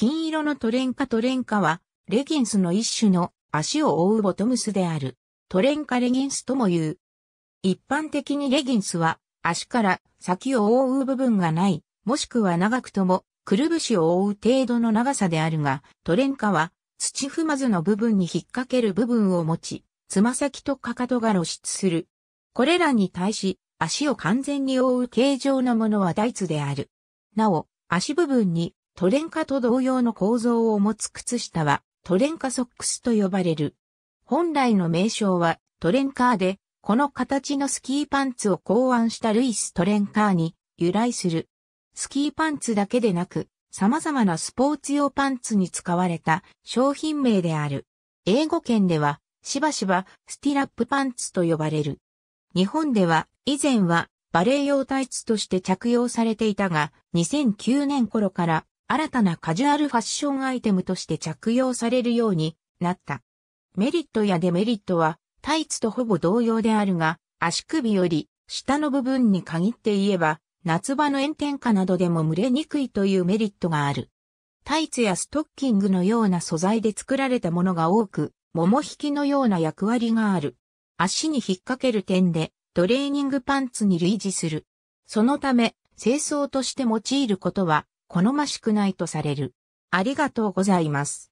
金色のトレンカトレンカは、レギンスの一種の足を覆うボトムスである。トレンカレギンスとも言う。一般的にレギンスは、足から先を覆う部分がない、もしくは長くとも、くるぶしを覆う程度の長さであるが、トレンカは、土踏まずの部分に引っ掛ける部分を持ち、つま先とかかとが露出する。これらに対し、足を完全に覆う形状のものは大津である。なお、足部分にトレンカと同様の構造を持つ靴下は、トレンカソックスと呼ばれる。本来の名称は、トレンカーで、この形のスキーパンツを考案したルイス・トレンカーに由来する。スキーパンツだけでなく、様々なスポーツ用パンツに使われた商品名である。英語圏では、しばしばスティラップパンツと呼ばれる。日本では、以前はバレエ用タイツとして着用されていたが、2009年頃から新たなカジュアルファッションアイテムとして着用されるようになった。メリットやデメリットは、タイツとほぼ同様であるが、足首より下の部分に限って言えば、夏場の炎天下などでも蒸れにくいというメリットがある。タイツやストッキングのような素材で作られたものが多く、桃引きのような役割がある。足に引っ掛ける点で、トレーニングパンツに類似する。そのため、清掃として用いることは好ましくないとされる。ありがとうございます。